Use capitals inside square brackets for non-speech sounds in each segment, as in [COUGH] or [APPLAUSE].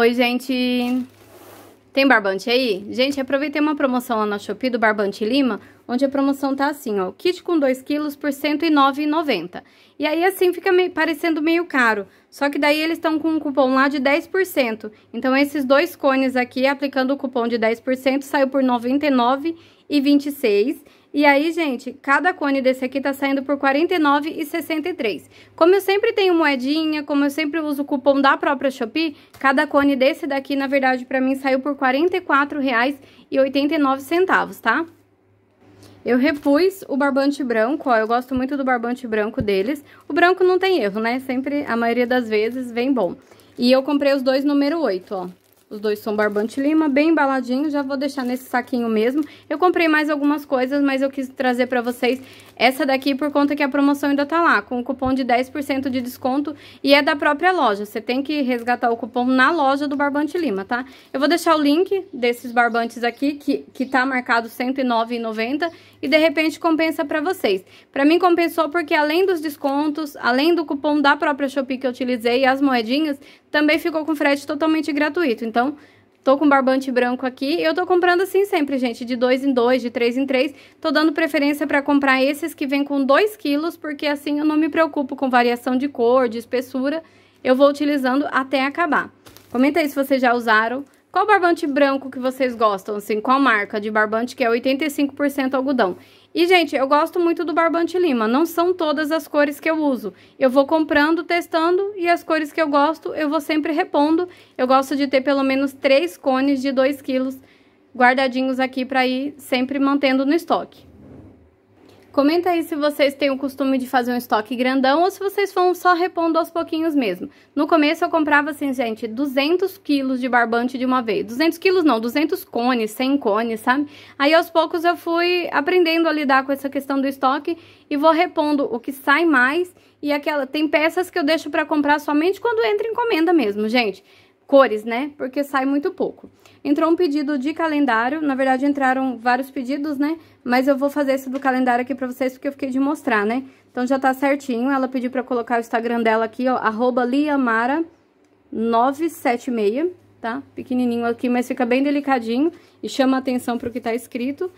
Oi, gente! Tem barbante aí? Gente, aproveitei uma promoção lá na Shopee do Barbante Lima, onde a promoção tá assim, ó, kit com 2 quilos por R$109,90. E aí, assim, fica parecendo meio caro, só que daí eles estão com um cupom lá de 10%. Então, esses dois cones aqui, aplicando o cupom de 10%, saiu por R$99,26. E aí, gente, cada cone desse aqui tá saindo por R$ 49,63. Como eu sempre tenho moedinha, como eu sempre uso o cupom da própria Shopee, cada cone desse daqui, na verdade, pra mim, saiu por R$ 44,89, tá? Eu repus o barbante branco, ó, eu gosto muito do barbante branco deles. O branco não tem erro, né? Sempre, a maioria das vezes, vem bom. E eu comprei os dois número 8, ó. Os dois são barbante lima, bem embaladinho, já vou deixar nesse saquinho mesmo. Eu comprei mais algumas coisas, mas eu quis trazer pra vocês essa daqui por conta que a promoção ainda tá lá, com o cupom de 10% de desconto e é da própria loja. Você tem que resgatar o cupom na loja do barbante lima, tá? Eu vou deixar o link desses barbantes aqui, que, que tá marcado R$109,90 e de repente compensa pra vocês. Pra mim compensou porque além dos descontos, além do cupom da própria Shopee que eu utilizei e as moedinhas, também ficou com frete totalmente gratuito. Então, tô com barbante branco aqui. Eu tô comprando assim sempre, gente, de dois em dois, de três em três. Tô dando preferência para comprar esses que vêm com 2 quilos, porque assim eu não me preocupo com variação de cor, de espessura. Eu vou utilizando até acabar. Comenta aí se vocês já usaram. Qual barbante branco que vocês gostam, assim, qual marca de barbante que é 85% algodão? E, gente, eu gosto muito do barbante lima. Não são todas as cores que eu uso. Eu vou comprando, testando e as cores que eu gosto eu vou sempre repondo. Eu gosto de ter pelo menos três cones de 2 quilos guardadinhos aqui para ir sempre mantendo no estoque. Comenta aí se vocês têm o costume de fazer um estoque grandão ou se vocês vão só repondo aos pouquinhos mesmo. No começo eu comprava assim, gente, 200 quilos de barbante de uma vez. 200 quilos não, 200 cones, 100 cones, sabe? Aí aos poucos eu fui aprendendo a lidar com essa questão do estoque e vou repondo o que sai mais e aquela tem peças que eu deixo para comprar somente quando entra encomenda mesmo, gente. Cores, né? Porque sai muito pouco. Entrou um pedido de calendário, na verdade entraram vários pedidos, né? Mas eu vou fazer esse do calendário aqui pra vocês, porque eu fiquei de mostrar, né? Então já tá certinho, ela pediu pra colocar o Instagram dela aqui, ó, arroba liamara976, tá? Pequenininho aqui, mas fica bem delicadinho e chama atenção pro que tá escrito.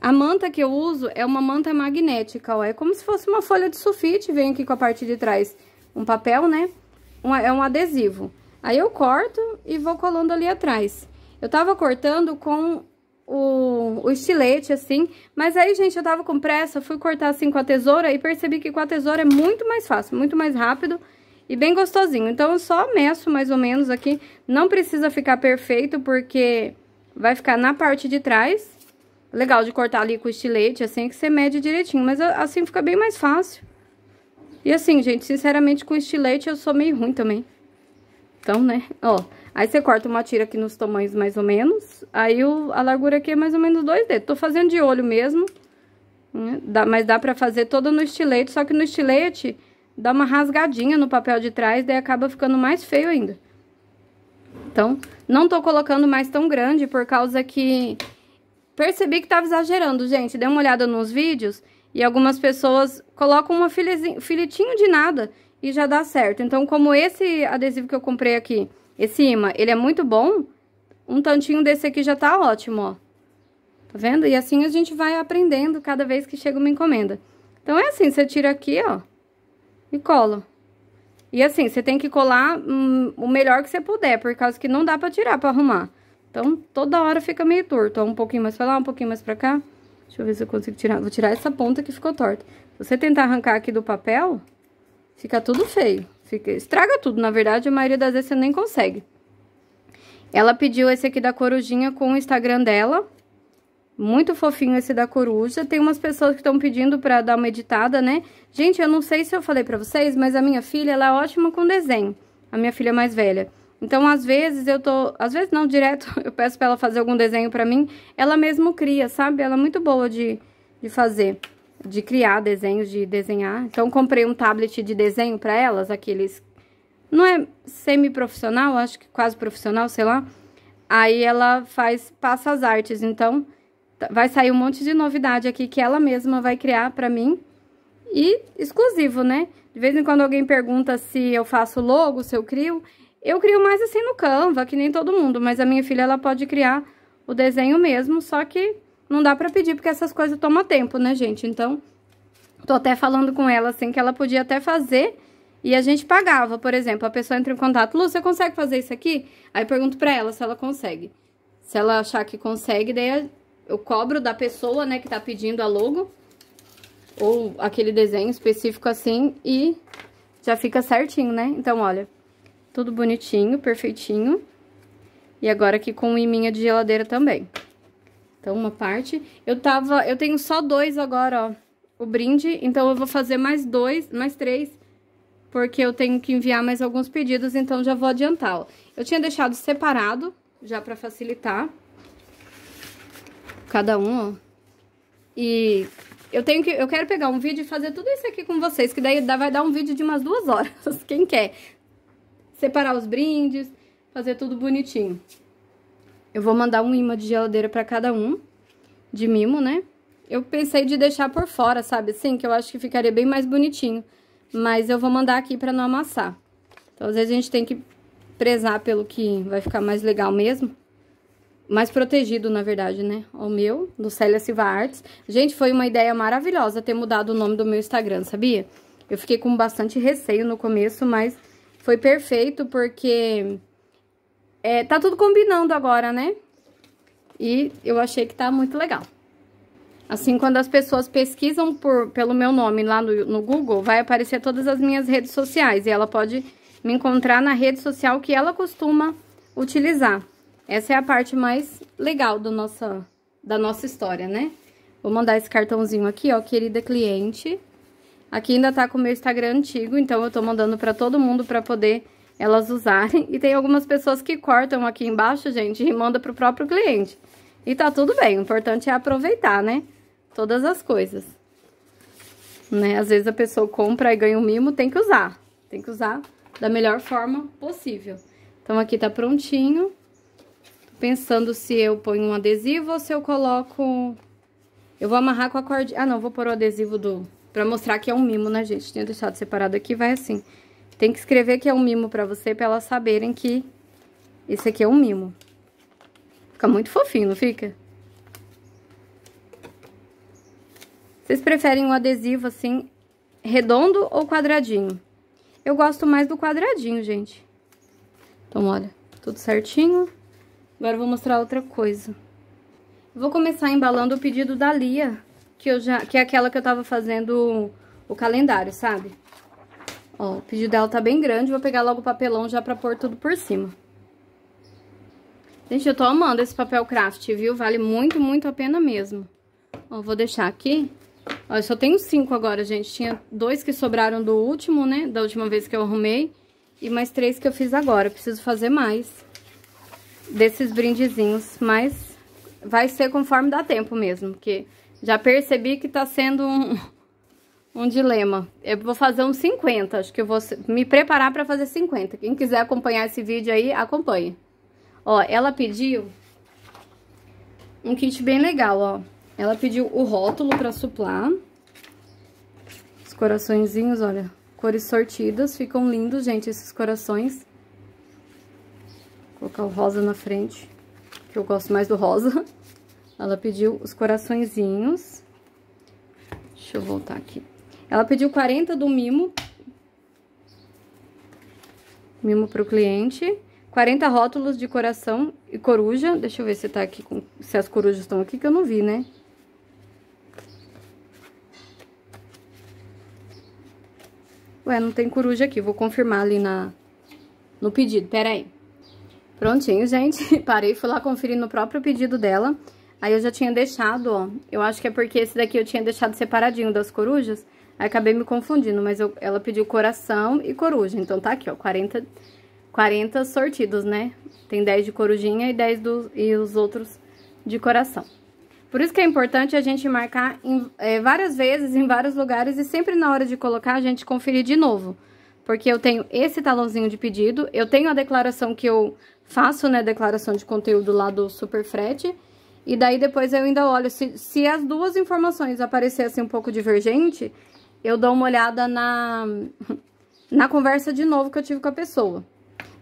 A manta que eu uso é uma manta magnética, ó, é como se fosse uma folha de sulfite, vem aqui com a parte de trás um papel, né? Um, é um adesivo. Aí eu corto e vou colando ali atrás. Eu tava cortando com o, o, estilete, assim. Mas aí, gente, eu tava com pressa, fui cortar assim com a tesoura e percebi que com a tesoura é muito mais fácil, muito mais rápido e bem gostosinho. Então, eu só meço mais ou menos aqui. Não precisa ficar perfeito, porque vai ficar na parte de trás. Legal de cortar ali com o estilete, assim, que você mede direitinho. Mas ah, assim fica bem mais fácil. E assim, gente, sinceramente, com estilete eu sou meio ruim também. Então, né, ó, aí você corta uma tira aqui nos tamanhos mais ou menos, aí o, a largura aqui é mais ou menos dois dedos. Tô fazendo de olho mesmo, né, dá, mas dá pra fazer todo no estilete, só que no estilete dá uma rasgadinha no papel de trás, daí acaba ficando mais feio ainda. Então, não tô colocando mais tão grande por causa que percebi que tava exagerando, gente. Dei uma olhada nos vídeos e algumas pessoas colocam uma filezinho, filetinho de nada e já dá certo. Então, como esse adesivo que eu comprei aqui, esse imã, ele é muito bom, um tantinho desse aqui já tá ótimo, ó. Tá vendo? E assim a gente vai aprendendo cada vez que chega uma encomenda. Então, é assim, você tira aqui, ó, e cola. E assim, você tem que colar hum, o melhor que você puder, por causa que não dá pra tirar, pra arrumar. Então, toda hora fica meio torto, ó, um pouquinho mais pra lá, um pouquinho mais pra cá. Deixa eu ver se eu consigo tirar. Vou tirar essa ponta que ficou torta. Se você tentar arrancar aqui do papel, Fica tudo feio. Fica, estraga tudo, na verdade, a maioria das vezes você nem consegue. Ela pediu esse aqui da corujinha com o Instagram dela. Muito fofinho esse da coruja. Tem umas pessoas que estão pedindo pra dar uma editada, né? Gente, eu não sei se eu falei pra vocês, mas a minha filha, ela é ótima com desenho. A minha filha mais velha. Então, às vezes, eu tô... Às vezes, não, direto, [LAUGHS] eu peço pra ela fazer algum desenho pra mim. Ela mesmo cria, sabe? Ela é muito boa de, de fazer de criar desenhos, de desenhar. Então, comprei um tablet de desenho para elas, aqueles... Não é semi-profissional, acho que quase profissional, sei lá. Aí ela faz, passa as artes, então vai sair um monte de novidade aqui que ela mesma vai criar para mim. E exclusivo, né? De vez em quando alguém pergunta se eu faço logo, se eu crio. Eu crio mais assim no Canva, que nem todo mundo, mas a minha filha ela pode criar o desenho mesmo, só que não dá pra pedir, porque essas coisas tomam tempo, né, gente? Então, tô até falando com ela, assim, que ela podia até fazer e a gente pagava. Por exemplo, a pessoa entra em contato, Lu, você consegue fazer isso aqui? Aí pergunto pra ela se ela consegue. Se ela achar que consegue, daí eu cobro da pessoa, né, que tá pedindo a logo ou aquele desenho específico assim e já fica certinho, né? Então, olha, tudo bonitinho, perfeitinho. E agora aqui com iminha de geladeira também. Então, uma parte. Eu tava. Eu tenho só dois agora, ó. O brinde. Então, eu vou fazer mais dois, mais três. Porque eu tenho que enviar mais alguns pedidos. Então, já vou adiantar, ó. Eu tinha deixado separado, já pra facilitar. Cada um, ó. E eu tenho que. Eu quero pegar um vídeo e fazer tudo isso aqui com vocês. Que daí vai dar um vídeo de umas duas [LAUGHS] horas. Quem quer? Separar os brindes, fazer tudo bonitinho. Eu vou mandar um imã de geladeira para cada um, de mimo, né? Eu pensei de deixar por fora, sabe? Assim, que eu acho que ficaria bem mais bonitinho. Mas eu vou mandar aqui para não amassar. Então, às vezes, a gente tem que prezar pelo que vai ficar mais legal mesmo. Mais protegido, na verdade, né? O meu, do Célia Silva Artes. Gente, foi uma ideia maravilhosa ter mudado o nome do meu Instagram, sabia? Eu fiquei com bastante receio no começo, mas foi perfeito porque é, tá tudo combinando agora, né? E eu achei que tá muito legal. Assim, quando as pessoas pesquisam por, pelo meu nome lá no, no Google, vai aparecer todas as minhas redes sociais. E ela pode me encontrar na rede social que ela costuma utilizar. Essa é a parte mais legal do nossa, da nossa história, né? Vou mandar esse cartãozinho aqui, ó, querida cliente. Aqui ainda tá com o meu Instagram antigo, então eu tô mandando pra todo mundo pra poder elas usarem. E tem algumas pessoas que cortam aqui embaixo, gente, e manda pro próprio cliente. E tá tudo bem, o importante é aproveitar, né? Todas as coisas. Né? Às vezes a pessoa compra e ganha um mimo, tem que usar. Tem que usar da melhor forma possível. Então aqui tá prontinho. Tô pensando se eu ponho um adesivo ou se eu coloco... Eu vou amarrar com a cordinha... Ah, não, vou pôr o adesivo do... Pra mostrar que é um mimo, né, gente? Tinha deixado separado aqui, vai assim. Tem que escrever que é um mimo pra você, pra elas saberem que esse aqui é um mimo. Fica muito fofinho, não fica? Vocês preferem um adesivo, assim, redondo ou quadradinho? Eu gosto mais do quadradinho, gente. Então, olha, tudo certinho. Agora eu vou mostrar outra coisa. Vou começar embalando o pedido da Lia, que, eu já, que é aquela que eu tava fazendo o calendário, sabe? Ó, o pedido dela tá bem grande, vou pegar logo o papelão já pra pôr tudo por cima. Gente, eu tô amando esse papel craft, viu? Vale muito, muito a pena mesmo. Ó, vou deixar aqui. Ó, eu só tenho cinco agora, gente. Tinha dois que sobraram do último, né? Da última vez que eu arrumei. E mais três que eu fiz agora. Eu preciso fazer mais desses brindezinhos. Mas vai ser conforme dá tempo mesmo. Porque já percebi que tá sendo um um dilema. Eu vou fazer uns 50, acho que eu vou me preparar para fazer 50. Quem quiser acompanhar esse vídeo aí, acompanhe. Ó, ela pediu um kit bem legal, ó. Ela pediu o rótulo para suplar. Os coraçõezinhos, olha, cores sortidas, ficam lindos, gente, esses corações. Vou colocar o rosa na frente, que eu gosto mais do rosa. Ela pediu os coraçõezinhos. Deixa eu voltar aqui. Ela pediu 40 do mimo. Mimo pro cliente. 40 rótulos de coração e coruja. Deixa eu ver se tá aqui com, se as corujas estão aqui que eu não vi, né? Ué, não tem coruja aqui. Vou confirmar ali na no pedido. Pera aí. Prontinho, gente. [LAUGHS] Parei, fui lá conferir no próprio pedido dela. Aí eu já tinha deixado, ó. Eu acho que é porque esse daqui eu tinha deixado separadinho das corujas. Acabei me confundindo, mas eu, ela pediu coração e coruja. Então, tá aqui, ó, 40, 40 sortidos, né? Tem 10 de corujinha e 10 do, e os outros de coração. Por isso que é importante a gente marcar em, é, várias vezes, em vários lugares, e sempre na hora de colocar, a gente conferir de novo. Porque eu tenho esse talãozinho de pedido, eu tenho a declaração que eu faço, né, declaração de conteúdo lá do Super Frete, e daí depois eu ainda olho, se, se as duas informações aparecer assim um pouco divergente, eu dou uma olhada na, na conversa de novo que eu tive com a pessoa.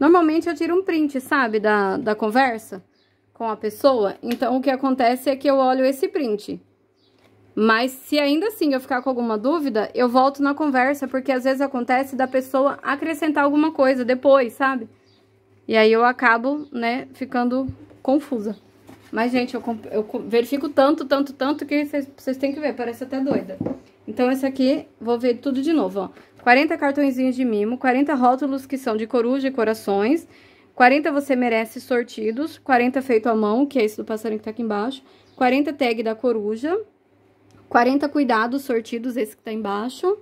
Normalmente eu tiro um print, sabe, da, da conversa com a pessoa. Então, o que acontece é que eu olho esse print. Mas se ainda assim eu ficar com alguma dúvida, eu volto na conversa, porque às vezes acontece da pessoa acrescentar alguma coisa depois, sabe? E aí eu acabo, né, ficando confusa. Mas, gente, eu, eu verifico tanto, tanto, tanto que vocês têm que ver, parece até doida. Então, esse aqui, vou ver tudo de novo, ó. 40 cartõezinhos de mimo, 40 rótulos que são de coruja e corações, 40 você merece sortidos, 40 feito à mão, que é esse do passarinho que tá aqui embaixo, 40 tag da coruja, 40 cuidados sortidos, esse que tá embaixo,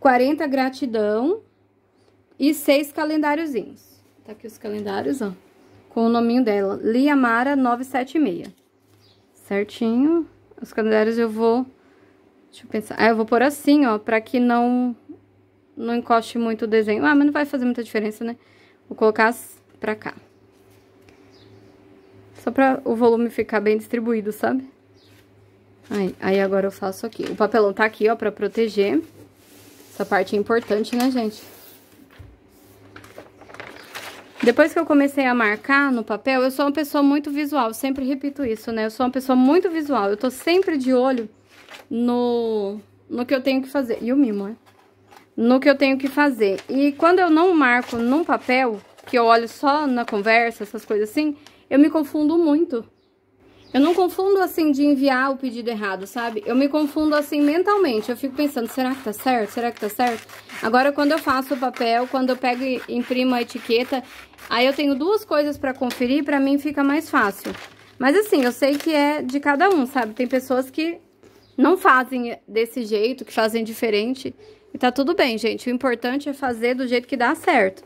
40 gratidão e seis calendáriozinhos. Tá aqui os calendários, ó, com o nominho dela, Liamara 976. Certinho. Os calendários eu vou Deixa eu pensar. Ah, eu vou pôr assim, ó, pra que não, não encoste muito o desenho. Ah, mas não vai fazer muita diferença, né? Vou colocar pra cá. Só pra o volume ficar bem distribuído, sabe? Aí, aí agora eu faço aqui. O papelão tá aqui, ó, pra proteger. Essa parte é importante, né, gente? Depois que eu comecei a marcar no papel, eu sou uma pessoa muito visual, sempre repito isso, né? Eu sou uma pessoa muito visual, eu tô sempre de olho no, no que eu tenho que fazer. E o mimo, né? No que eu tenho que fazer. E quando eu não marco num papel, que eu olho só na conversa, essas coisas assim, eu me confundo muito. Eu não confundo assim de enviar o pedido errado, sabe? Eu me confundo assim mentalmente. Eu fico pensando, será que tá certo? Será que tá certo? Agora, quando eu faço o papel, quando eu pego e imprimo a etiqueta, aí eu tenho duas coisas para conferir, para mim fica mais fácil. Mas assim, eu sei que é de cada um, sabe? Tem pessoas que não fazem desse jeito, que fazem diferente. E tá tudo bem, gente. O importante é fazer do jeito que dá certo.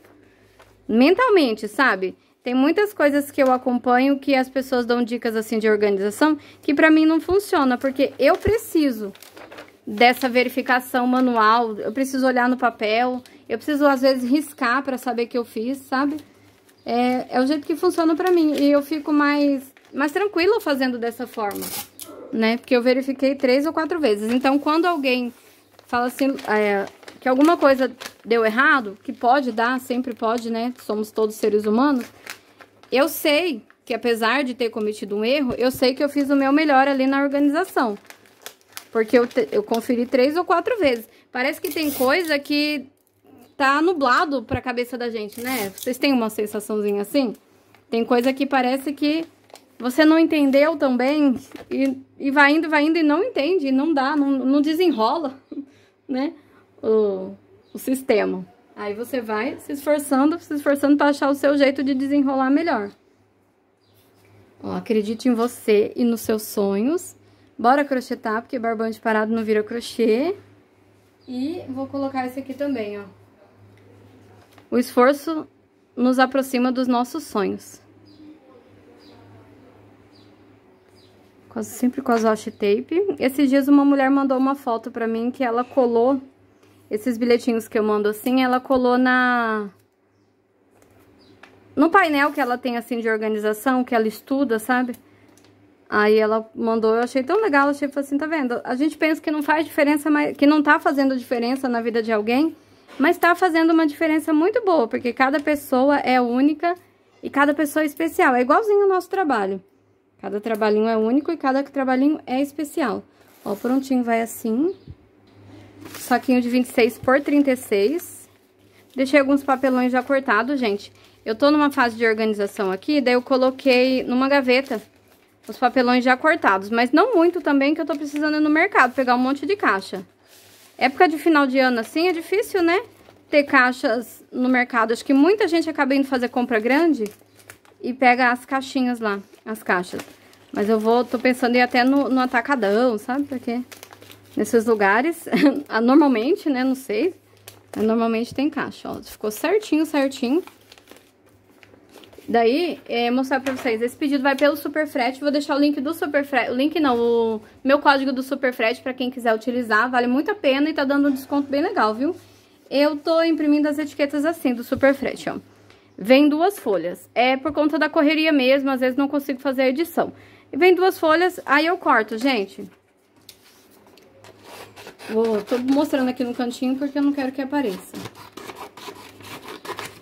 Mentalmente, sabe? Tem muitas coisas que eu acompanho que as pessoas dão dicas assim de organização que para mim não funciona, porque eu preciso dessa verificação manual, eu preciso olhar no papel, eu preciso às vezes riscar para saber que eu fiz, sabe? É, é o jeito que funciona para mim e eu fico mais, mais tranquila fazendo dessa forma, né? Porque eu verifiquei três ou quatro vezes. Então, quando alguém fala assim, é, que alguma coisa deu errado, que pode dar, sempre pode, né? Somos todos seres humanos. Eu sei que apesar de ter cometido um erro, eu sei que eu fiz o meu melhor ali na organização. Porque eu, te, eu conferi três ou quatro vezes. Parece que tem coisa que tá nublado pra cabeça da gente, né? Vocês têm uma sensaçãozinha assim? Tem coisa que parece que você não entendeu também e, e vai indo, vai indo e não entende, não dá, não, não desenrola, [LAUGHS] né? O, o sistema. Aí você vai se esforçando, se esforçando para achar o seu jeito de desenrolar melhor. Ó, acredite em você e nos seus sonhos. Bora crochetar, porque barbante parado não vira crochê. E vou colocar esse aqui também, ó. O esforço nos aproxima dos nossos sonhos. Sempre com as washi tape. Esses dias uma mulher mandou uma foto pra mim que ela colou esses bilhetinhos que eu mando assim, ela colou na... No painel que ela tem, assim, de organização, que ela estuda, sabe? Aí ela mandou, eu achei tão legal, achei, assim, tá vendo? A gente pensa que não faz diferença, mas, que não tá fazendo diferença na vida de alguém, mas tá fazendo uma diferença muito boa, porque cada pessoa é única e cada pessoa é especial. É igualzinho o nosso trabalho. Cada trabalhinho é único e cada trabalhinho é especial. Ó, prontinho vai assim. Saquinho de 26 por 36. Deixei alguns papelões já cortados, gente. Eu tô numa fase de organização aqui, daí eu coloquei numa gaveta os papelões já cortados. Mas não muito também, que eu tô precisando ir no mercado pegar um monte de caixa. Época de final de ano assim é difícil, né? Ter caixas no mercado. Acho que muita gente acaba indo fazer compra grande e pega as caixinhas lá, as caixas. Mas eu vou, tô pensando em ir até no, no atacadão, sabe? Porque nesses lugares, [LAUGHS] ah, normalmente, né, não sei, normalmente tem caixa, ó, ficou certinho, certinho. Daí, é, mostrar pra vocês, esse pedido vai pelo super frete, vou deixar o link do super frete, o link não, o meu código do super frete pra quem quiser utilizar, vale muito a pena e tá dando um desconto bem legal, viu? Eu tô imprimindo as etiquetas assim, do super frete, ó. Vem duas folhas, é por conta da correria mesmo, às vezes não consigo fazer a edição. Vem duas folhas, aí eu corto, gente. Vou, tô mostrando aqui no cantinho porque eu não quero que apareça.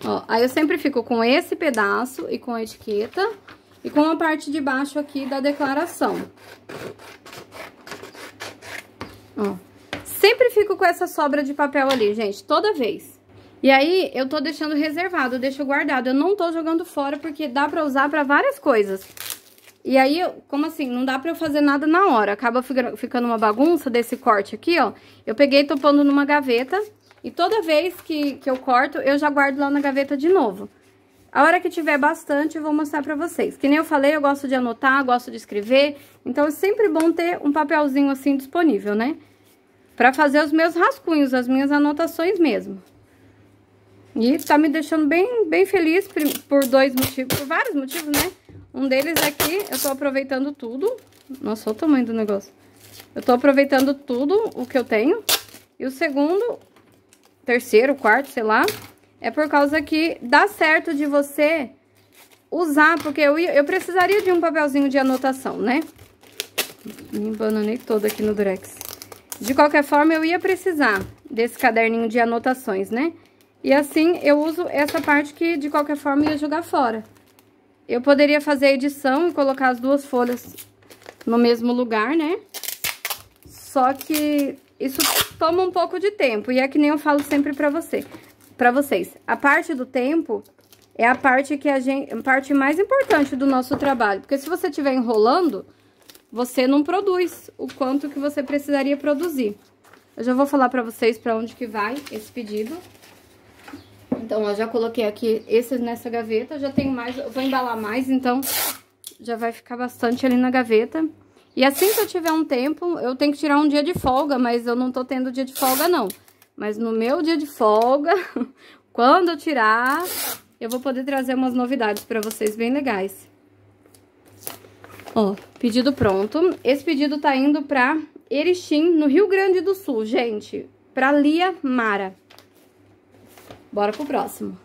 Ó, aí eu sempre fico com esse pedaço e com a etiqueta e com a parte de baixo aqui da declaração. Ó, sempre fico com essa sobra de papel ali, gente, toda vez. E aí, eu tô deixando reservado, eu deixo guardado, eu não tô jogando fora porque dá pra usar pra várias coisas. E aí, como assim, não dá pra eu fazer nada na hora, acaba ficando uma bagunça desse corte aqui, ó. Eu peguei topando numa gaveta e toda vez que, que eu corto, eu já guardo lá na gaveta de novo. A hora que tiver bastante, eu vou mostrar pra vocês. Que nem eu falei, eu gosto de anotar, gosto de escrever, então é sempre bom ter um papelzinho assim disponível, né? Pra fazer os meus rascunhos, as minhas anotações mesmo. E tá me deixando bem, bem feliz por dois motivos, por vários motivos, né? Um deles aqui, é eu tô aproveitando tudo. Nossa, olha o tamanho do negócio. Eu tô aproveitando tudo o que eu tenho. E o segundo, terceiro, quarto, sei lá, é por causa que dá certo de você usar, porque eu, ia, eu precisaria de um papelzinho de anotação, né? Me embananei toda aqui no Durex. De qualquer forma, eu ia precisar desse caderninho de anotações, né? E assim, eu uso essa parte que, de qualquer forma, ia jogar fora. Eu poderia fazer a edição e colocar as duas folhas no mesmo lugar, né? Só que isso toma um pouco de tempo. E é que nem eu falo sempre pra, você, pra vocês. A parte do tempo é a parte que a gente. A parte mais importante do nosso trabalho. Porque se você estiver enrolando, você não produz o quanto que você precisaria produzir. Eu já vou falar pra vocês pra onde que vai esse pedido. Então, eu já coloquei aqui esses nessa gaveta, já tenho mais, vou embalar mais, então já vai ficar bastante ali na gaveta. E assim que eu tiver um tempo, eu tenho que tirar um dia de folga, mas eu não tô tendo dia de folga, não. Mas no meu dia de folga, [LAUGHS] quando eu tirar, eu vou poder trazer umas novidades pra vocês bem legais. Ó, pedido pronto. Esse pedido tá indo pra Erechim, no Rio Grande do Sul, gente. Pra Lia Mara. Bora pro próximo.